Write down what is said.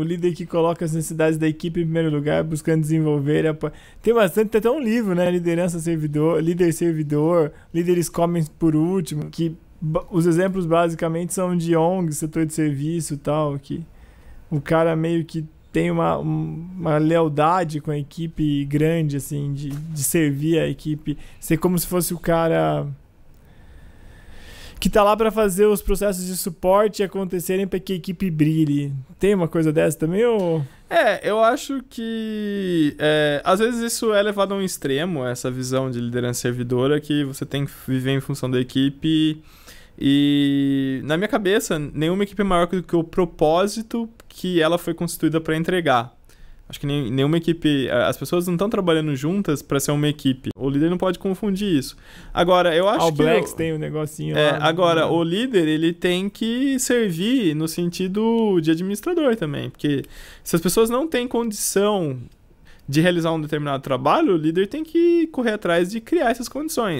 o líder que coloca as necessidades da equipe em primeiro lugar, buscando desenvolver. É tem bastante, tem até um livro, né? Liderança servidor, líder servidor, líderes comem por último, que os exemplos basicamente são de ONG, setor de serviço e tal, que o cara meio que tem uma, uma lealdade com a equipe grande, assim, de, de servir a equipe, ser como se fosse o cara que tá lá para fazer os processos de suporte acontecerem para que a equipe brilhe. Tem uma coisa dessa também ou... É, eu acho que é, às vezes isso é levado a um extremo, essa visão de liderança servidora que você tem que viver em função da equipe. E na minha cabeça, nenhuma equipe é maior do que o propósito que ela foi constituída para entregar. Acho que nem, nenhuma equipe. As pessoas não estão trabalhando juntas para ser uma equipe. O líder não pode confundir isso. Agora, eu acho All ah, que. O Blacks eu, tem um negocinho. É, lá, né? agora, uhum. o líder, ele tem que servir no sentido de administrador também. Porque se as pessoas não têm condição de realizar um determinado trabalho, o líder tem que correr atrás de criar essas condições.